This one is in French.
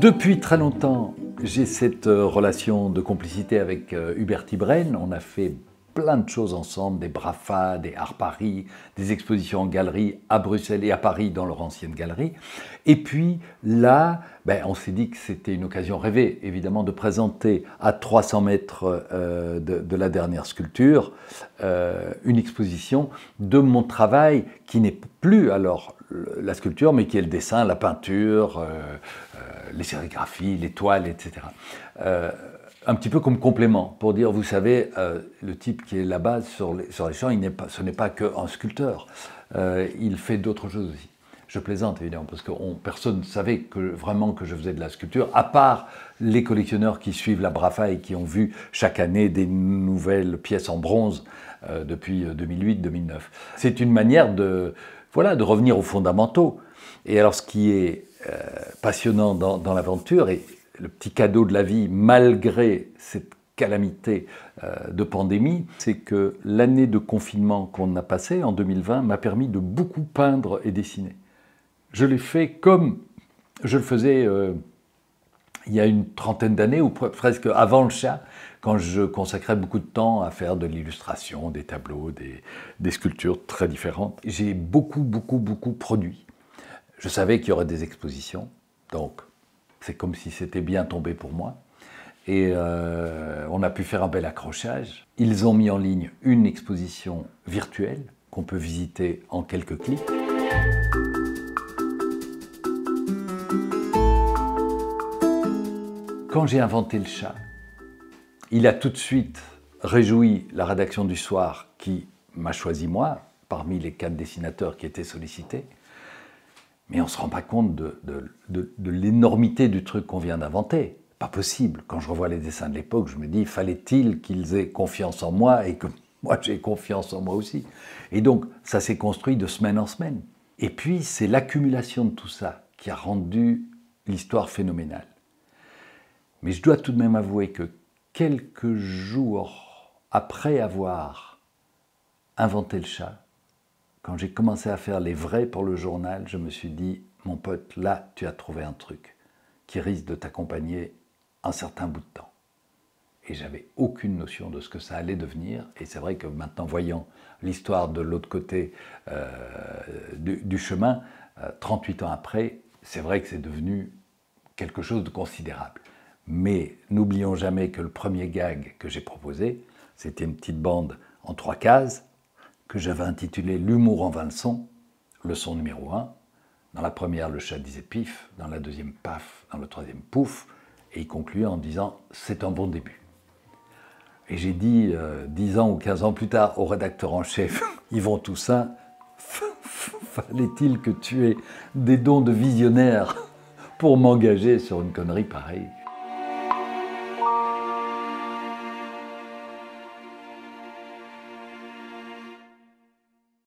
Depuis très longtemps, j'ai cette euh, relation de complicité avec euh, Hubert Ibren. On a fait plein de choses ensemble, des Brafa, des Arts Paris, des expositions en galerie à Bruxelles et à Paris dans leur ancienne galerie. Et puis là, ben, on s'est dit que c'était une occasion rêvée, évidemment, de présenter à 300 mètres euh, de, la dernière sculpture une exposition de mon travail qui n'est plus alors la sculpture, mais qui est le dessin, la peinture, les sérigraphies, les toiles, etc. Euh, un petit peu comme complément pour dire, vous savez, euh, le type qui est là-bas sur les, sur les champs, il pas, ce n'est pas qu'un sculpteur, euh, il fait d'autres choses aussi. Je plaisante évidemment, parce que personne ne savait vraiment que je faisais de la sculpture, à part les collectionneurs qui suivent la Brafa et qui ont vu chaque année des nouvelles pièces en bronze depuis 2008-2009. C'est une manière de, voilà, de revenir aux fondamentaux. Et alors ce qui est euh, passionnant dans, l'aventure et le petit cadeau de la vie, malgré cette calamité euh, de pandémie, c'est que l'année de confinement qu'on a passée en 2020 m'a permis de beaucoup peindre et dessiner. Je l'ai fait comme je le faisais euh, il y a une trentaine d'années, ou presque avant le chat, quand je consacrais beaucoup de temps à faire de l'illustration, des tableaux, des sculptures très différentes. J'ai beaucoup, beaucoup, beaucoup produit. Je savais qu'il y aurait des expositions, donc c'est comme si c'était bien tombé pour moi. Et euh, on a pu faire un bel accrochage. Ils ont mis en ligne une exposition virtuelle qu'on peut visiter en quelques clics. Quand j'ai inventé le chat, il a tout de suite réjoui la rédaction du soir qui m'a choisi moi parmi les quatre dessinateurs qui étaient sollicités. Mais on ne se rend pas compte de, l'énormité du truc qu'on vient d'inventer. Pas possible. Quand je revois les dessins de l'époque, je me dis, fallait-il qu'ils aient confiance en moi et que moi j'ai confiance en moi aussi. Et donc, ça s'est construit de semaine en semaine. Et puis, c'est l'accumulation de tout ça qui a rendu l'histoire phénoménale. Mais je dois tout de même avouer que quelques jours après avoir inventé le chat, quand j'ai commencé à faire les vrais pour le journal, je me suis dit, mon pote, là, tu as trouvé un truc qui risque de t'accompagner un certain bout de temps. Et j'avais aucune notion de ce que ça allait devenir. Et c'est vrai que maintenant, voyant l'histoire de l'autre côté euh, du, chemin, 38 euh, ans après, c'est vrai que c'est devenu quelque chose de considérable. Mais n'oublions jamais que le premier gag que j'ai proposé, c'était une petite bande en trois cases que j'avais intitulé L'humour en 20 le leçon numéro 1. Dans la première, le chat disait pif, dans la deuxième paf, dans le troisième pouf, et il concluait en disant c'est un bon début. Et j'ai dit euh, dix ans ou quinze ans plus tard au rédacteur en chef Yvon Toussaint, fallait-il que tu aies des dons de visionnaire pour m'engager sur une connerie pareille